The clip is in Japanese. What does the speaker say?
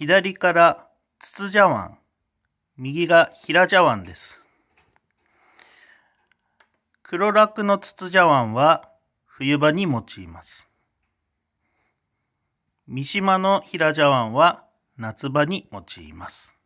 左から筒茶碗、右が平茶碗です。黒楽の筒茶碗は冬場に用います。三島の平茶碗は夏場に用います。